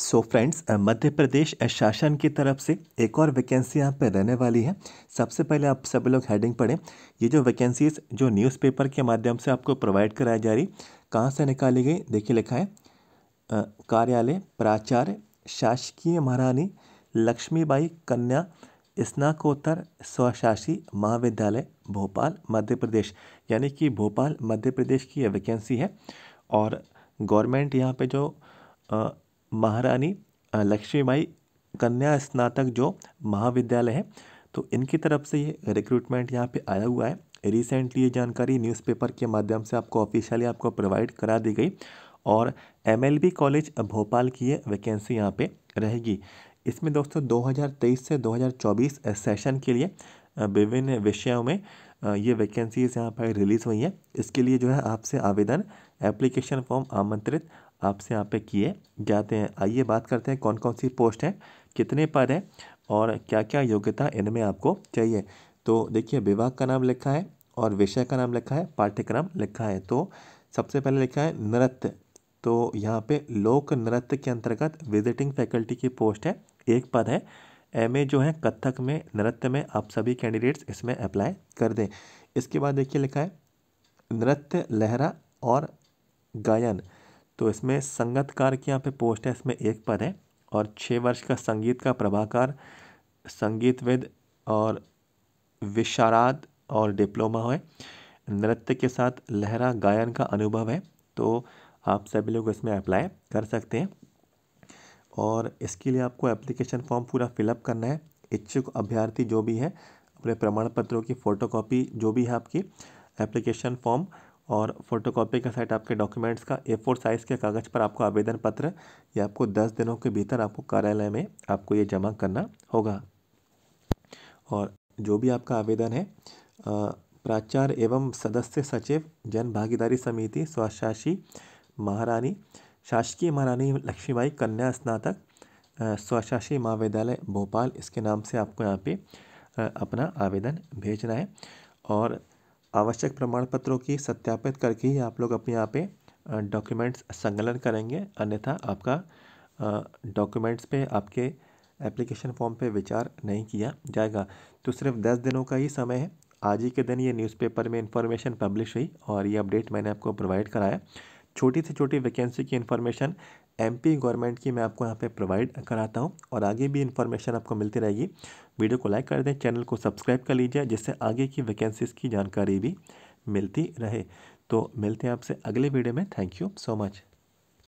सो so friends मध्य प्रदेश शासन की तरफ से एक और वैकेंसी यहाँ पे रहने वाली है सबसे पहले आप सभी लोग हेडिंग पढ़ें ये जो वैकेंसीज जो न्यूज़पेपर के माध्यम से आपको प्रोवाइड कराई जा रही कहाँ से निकाली गई देखिए लिखा है कार्यालय प्राचार्य शासकीय महारानी लक्ष्मीबाई कन्या स्नाकोत्तर स्वशासी महाविद्यालय भोपाल मध्य प्रदेश यानी कि भोपाल मध्य प्रदेश की यह वैकेंसी है और गवर्नमेंट यहाँ पर जो महारानी लक्ष्मीबाई कन्या स्नातक जो महाविद्यालय है तो इनकी तरफ से ये रिक्रूटमेंट यहाँ पे आया हुआ है रिसेंटली ये जानकारी न्यूज़पेपर के माध्यम से आपको ऑफिशियली आपको प्रोवाइड करा दी गई और एमएलबी कॉलेज भोपाल की ये वैकेंसी यहाँ पे रहेगी इसमें दोस्तों 2023 से 2024 सेशन के लिए विभिन्न विषयों में ये वैकेंसीज यहाँ पर रिलीज़ हुई हैं इसके लिए जो है आपसे आवेदन एप्लीकेशन फॉर्म आमंत्रित आपसे यहाँ पे किए जाते हैं आइए बात करते हैं कौन कौन सी पोस्ट हैं कितने पद हैं और क्या क्या योग्यता इनमें आपको चाहिए तो देखिए विभाग का नाम लिखा है और विषय का नाम लिखा है पाठ्यक्रम लिखा है तो सबसे पहले लिखा है नृत्य तो यहाँ पे लोक नृत्य के अंतर्गत विजिटिंग फैकल्टी की पोस्ट है एक पद है एम जो है कत्थक में नृत्य में आप सभी कैंडिडेट्स इसमें अप्लाई कर दें इसके बाद देखिए लिखा है नृत्य लहरा और गायन तो इसमें संगतकार की यहाँ पे पोस्ट है इसमें एक पद है और छः वर्ष का संगीत का प्रभाकार संगीतविद और विशाराद और डिप्लोमा है नृत्य के साथ लहरा गायन का अनुभव है तो आप सभी लोग इसमें अप्लाई कर सकते हैं और इसके लिए आपको एप्लीकेशन फॉर्म पूरा फिलअप करना है इच्छुक अभ्यर्थी जो भी है अपने प्रमाण पत्रों की फ़ोटोकॉपी जो भी है आपकी एप्लीकेशन फॉर्म और फोटोकॉपी का सेट आपके डॉक्यूमेंट्स का ए फोर साइज़ के कागज़ पर आपको आवेदन पत्र या आपको दस दिनों के भीतर आपको कार्यालय में आपको ये जमा करना होगा और जो भी आपका आवेदन है प्राचार्य एवं सदस्य सचिव जन भागीदारी समिति स्वशासी महारानी शासकीय महारानी लक्ष्मीबाई कन्या स्नातक स्वशासी महाविद्यालय भोपाल इसके नाम से आपको यहाँ पे अपना आवेदन भेजना है और आवश्यक प्रमाण पत्रों की सत्यापित करके ही आप लोग अपने यहाँ पे डॉक्यूमेंट्स संकलन करेंगे अन्यथा आपका डॉक्यूमेंट्स पे आपके एप्लीकेशन फॉर्म पे विचार नहीं किया जाएगा तो सिर्फ दस दिनों का ही समय है आज ही के दिन ये न्यूज़पेपर में इंफॉर्मेशन पब्लिश हुई और ये अपडेट मैंने आपको प्रोवाइड कराया छोटी से छोटी वैकेंसी की इन्फॉर्मेशन एमपी गवर्नमेंट की मैं आपको यहाँ पे प्रोवाइड कराता हूँ और आगे भी इन्फॉर्मेशन आपको मिलती रहेगी वीडियो को लाइक कर दें चैनल को सब्सक्राइब कर लीजिए जिससे आगे की वैकेंसीज़ की जानकारी भी मिलती रहे तो मिलते हैं आपसे अगले वीडियो में थैंक यू सो मच